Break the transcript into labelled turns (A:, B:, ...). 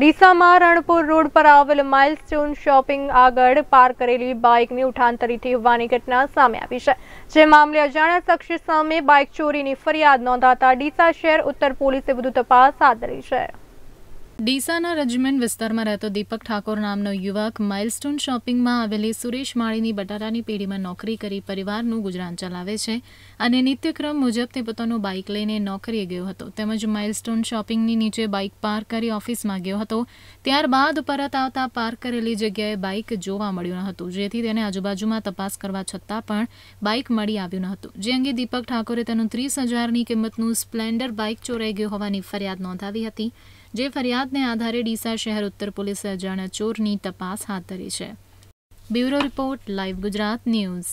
A: ડીસામાં રણપુર road પર આવેલ milestone shopping આગળ પાર કરેલી બાઇકની ઉઠાંતરીથી હોવાની ઘટના સામે આવી છે જે મામલે અજાણ્યા શખ્સ સામે બાઇક ચોરીની ફરિયાદ નોંધાતા ડીસા શહેર ઉત્તર પોલીસે વધુ તપાસ હાથ ધરી છે
B: ડીસાના રજમેન્ટ વિસ્તારમાં રહેતો દીપક ઠાકોર નામનો યુવક માઇલસ્ટોન શોપિંગમાં આવેલી સુરેશ માળીની બટાટાની પેઢીમાં નોકરી કરી પરિવારનું ગુજરાન ચલાવે છે અને નિત્યક્રમ મુજબ તે પોતાનું બાઇક લઈને નોકરીએ ગયો હતો તેમજ માઇલસ્ટોન શોપિંગની નીચે બાઇક પાર્ક કરી ઓફિસમાં ગયો હતો ત્યારબાદ પરત આવતા પાર્ક કરેલી જગ્યાએ બાઇક જોવા મળ્યું ન હતું જેથી તેને આજુબાજુમાં તપાસ કરવા છતાં પણ બાઇક મળી આવ્યું ન હતું જે અંગે દીપક ઠાકોરે તેનું ત્રીસ હજારની કિંમતનું સ્પ્લેન્ડર બાઇક ચોરાઈ ગયું હોવાની ફરિયાદ નોંધાવી હતી જે ફરિયાદ ફરિયાદને આધારે ડીસા શહેર ઉત્તર પોલીસે અજાણ્યા ચોરની તપાસ હાથ ધરી છે bureau report live Gujarat news